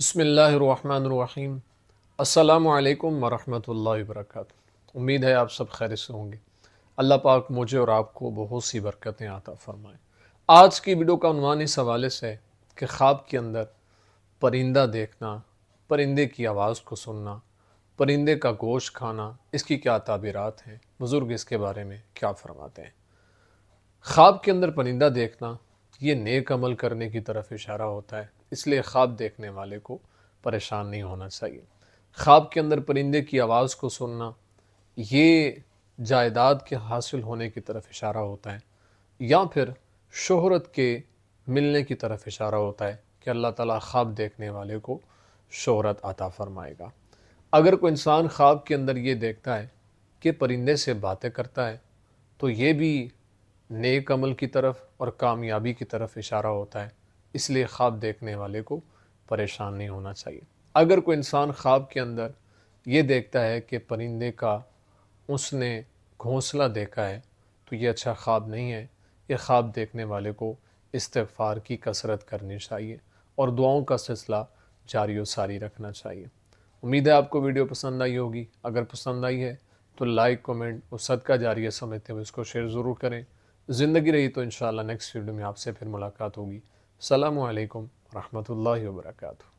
बसमीम अल्लाम वरहमल वर्क उम्मीद है आप सब खैर से होंगे अल्लाह पाक मुझे और आपको बहुत सी बरकतें आता फरमाएँ आज की वीडियो का अनवान इस हवाले से है कि ख्वाब के अंदर परिंदा देखना परिंदे की आवाज़ को सुनना परिंदे का गोश्त खाना इसकी क्या ताबीरत हैं बुज़ुर्ग इसके बारे में क्या फरमाते हैं ख्वाब के अंदर परिंदा देखना ये नेक अमल करने की तरफ इशारा होता है इसलिए ख्वाब देखने वाले को परेशान नहीं होना चाहिए ख्वाब के अंदर परिंदे की आवाज़ को सुनना ये जायदाद के हासिल होने की तरफ इशारा होता है या फिर शोहरत के मिलने की तरफ इशारा होता है कि अल्लाह ताला ख्वाब देखने वाले को शोहरत अता फरमाएगा अगर कोई इंसान ख्वाब के अंदर ये देखता है कि परिंदे से बातें करता है तो ये भी नेक अमल की तरफ और कामयाबी की तरफ इशारा होता है इसलिए ख्वाब देखने वाले को परेशान नहीं होना चाहिए अगर कोई इंसान ख्वाब के अंदर ये देखता है कि परिंदे का उसने घोंसला देखा है तो ये अच्छा ख्वाब नहीं है ये ख्वाब देखने वाले को इस्तफ़ार की कसरत करनी चाहिए और दुआओं का सिलसिला जारी व सारी रखना चाहिए उम्मीद है आपको वीडियो पसंद आई होगी अगर पसंद आई है तो लाइक कमेंट और सदका जारी समझते हुए इसको शेयर ज़रूर करें ज़िंदगी रही तो इन नेक्स्ट वीडियो में आपसे फिर मुलाकात होगी अल्लाम रहमतुल्लाहि वबरकू